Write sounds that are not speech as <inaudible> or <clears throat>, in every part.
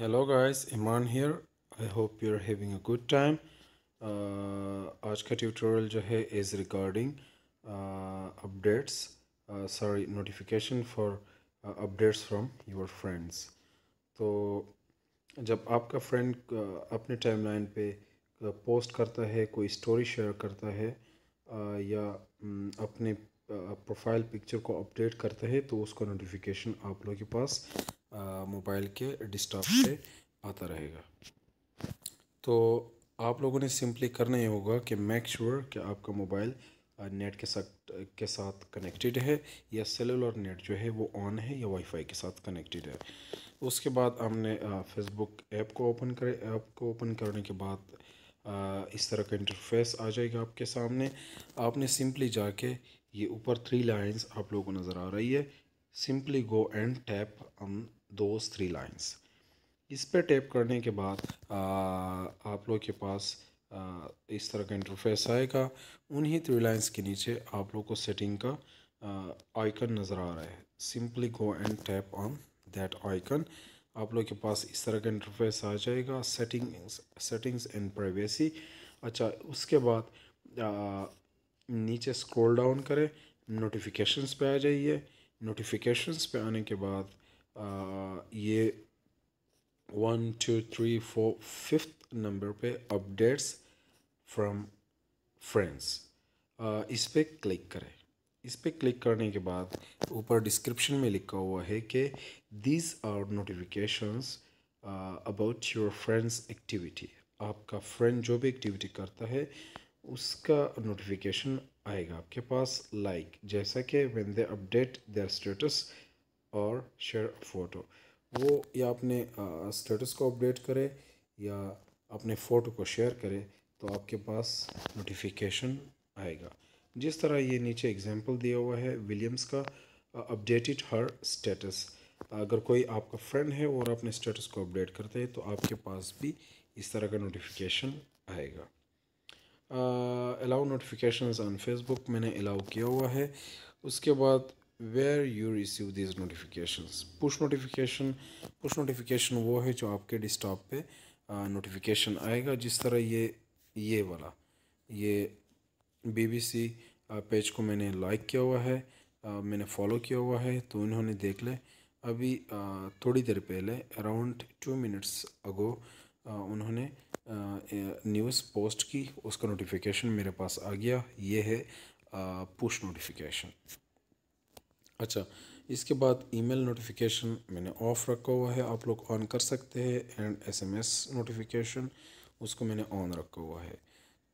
hello guys Imran here I hope you are having a good time आज का tutorial जो है is regarding updates sorry notification for updates from your friends तो जब आपका friend uh, अपने टाइमलाइन पे पोस्ट uh, करता है कोई स्टोरी शेयर करता है uh, या um, अपने प्रोफाइल पिक्चर को अपडेट करते हैं तो उसका नोटिफिकेशन आप लोगों के पास मोबाइल के डिस्टॉप से आता रहेगा तो आप लोगों ने सिंपली करना ही होगा कि मेक श्योर sure कि आपका मोबाइल नेट के साथ के साथ कनेक्टेड है या सेलुलर नेट जो है वो ऑन है या वाईफाई के साथ कनेक्टेड है उसके बाद हमने फेसबुक ऐप को ओपन करे ऐप को ओपन करने के बाद इस तरह का इंटरफेस आ जाएगा आपके सामने आपने सिंपली जाके ये ऊपर थ्री लाइंस आप लोगों को नज़र आ रही है simply go and tap on those three lines इस पर टैप करने के बाद आ, आप लोग के पास आ, इस तरह का इंटरफेस आएगा उन्हीं थ्री लाइंस के नीचे आप लोग को सेटिंग का आइकन नज़र आ रहा है simply go and tap on that icon आप लोग के पास इस तरह का इंटरफेस आ जाएगा सेटिंग्स सेटिंग्स एंड प्राइवेसी अच्छा उसके बाद नीचे स्क्रॉल डाउन करें नोटिफिकेशंस पे आ जाइए नोटिफिकेशंस पे आने के बाद आ, ये one two three four fifth number पे अपडेट्स फ्रॉम फ्रेंड्स इस पर क्लिक करें इस पर क्लिक करने के बाद ऊपर डिस्क्रिप्शन में लिखा हुआ है कि these are notifications about your friends activity आपका फ्रेंड जो भी एक्टिविटी करता है उसका नोटिफिकेशन आएगा आपके पास लाइक जैसा कि when they update their status और शेयर फोटो वो या अपने स्टेटस को अपडेट करें या अपने फ़ोटो को शेयर करें तो आपके पास नोटिफिकेशन आएगा जिस तरह ये नीचे एग्जांपल दिया हुआ है विलियम्स का अपडेटेड हर स्टेटस अगर कोई आपका फ्रेंड है और अपने स्टेटस को अपडेट करते हैं तो आपके पास भी इस तरह का नोटिफिकेशन आएगा अलाउ नोटिफिकेशन ऑन फेसबुक मैंने अलाउ किया हुआ है उसके बाद where you receive these notification push notification push notification वो है जो आपके डिस्टॉप पे नोटिफिकेशन आएगा जिस तरह ये ये वाला ये बीबीसी पेज को मैंने लाइक किया हुआ है आ, मैंने फॉलो किया हुआ है तो इन्होंने देख ले अभी आ, थोड़ी देर पहले अराउंड टू मिनट्स अगो उन्होंने न्यूज़ पोस्ट की उसका नोटिफिकेशन मेरे पास आ गया ये है पुश नोटिफिकेशन अच्छा इसके बाद ईमेल नोटिफिकेशन मैंने ऑफ़ रखा हुआ है आप लोग ऑन कर सकते हैं एंड एसएमएस नोटिफिकेशन उसको मैंने ऑन रखा हुआ है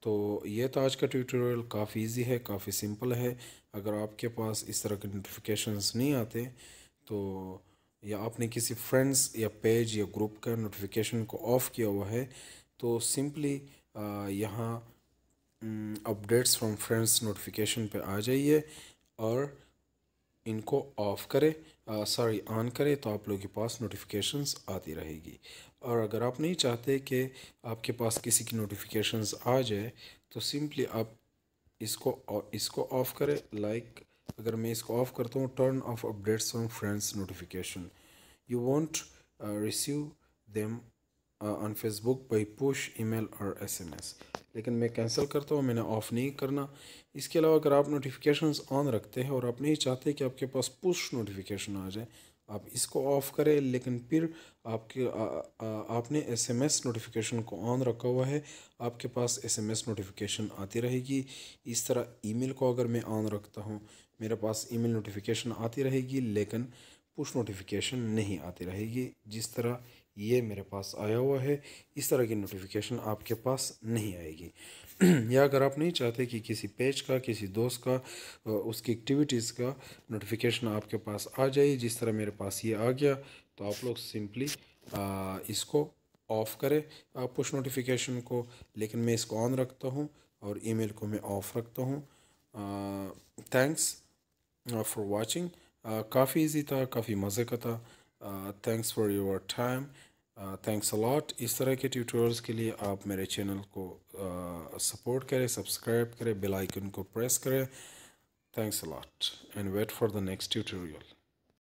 तो ये तो आज का ट्यूटोरियल काफ़ी इजी है काफ़ी सिंपल है अगर आपके पास इस तरह के नोटिफिकेशंस नहीं आते तो या आपने किसी फ्रेंड्स या पेज या ग्रुप का नोटिफिकेशन को ऑफ़ किया हुआ है तो सिंपली यहाँ अपडेट्स फ्रॉम फ्रेंड्स नोटिफिकेशन पे आ जाइए और इनको ऑफ़ करें सॉरी ऑन करें तो आप लोगों के पास नोटिफिकेशंस आती रहेगी और अगर आप नहीं चाहते कि आपके पास किसी की नोटिफिकेशंस आ जाए तो सिंपली आप इसको इसको ऑफ़ करें लाइक अगर मैं इसको ऑफ़ करता हूँ turn off updates from friends notification you want receive them on Facebook by push email और एसएमएस लेकिन मैं कैंसिल करता हूँ मैंने ऑफ़ नहीं करना इसके अलावा अगर आप नोटिफिकेशंस ऑन रखते हैं और आप नहीं चाहते कि आपके पास पुश नोटिफिकेशन आ जाए आप इसको ऑफ़ करें लेकिन फिर आपके आ, आ, आपने एसएमएस नोटिफिकेशन को ऑन रखा हुआ है आपके पास एसएमएस नोटिफिकेशन आती रहेगी इस तरह ईमेल को अगर मैं ऑन रखता हूँ मेरे पास ईमेल नोटिफिकेशन आती रहेगी लेकिन पुश नोटिफिकेशन नहीं आती रहेगी जिस तरह ये मेरे पास आया हुआ है इस तरह की नोटिफिकेशन आपके पास नहीं आएगी <clears throat> या अगर आप नहीं चाहते कि किसी पेज का किसी दोस्त का उसकी एक्टिविटीज़ का नोटिफिकेशन आपके पास आ जाए जिस तरह मेरे पास ये आ गया तो आप लोग सिंपली इसको ऑफ़ करें आप पुश नोटिफिकेशन को लेकिन मैं इसको ऑन रखता हूँ और ईमेल को मैं ऑफ़ रखता हूँ थैंक्स फॉर वॉचिंग काफ़ी ईजी था काफ़ी मज़े का था thanks for your time thanks a lot इस तरह के ट्यूटोरियल्स के लिए आप मेरे चैनल को सपोर्ट uh, करें सब्सक्राइब करें बेल आइकन को प्रेस करें thanks a lot and wait for the next tutorial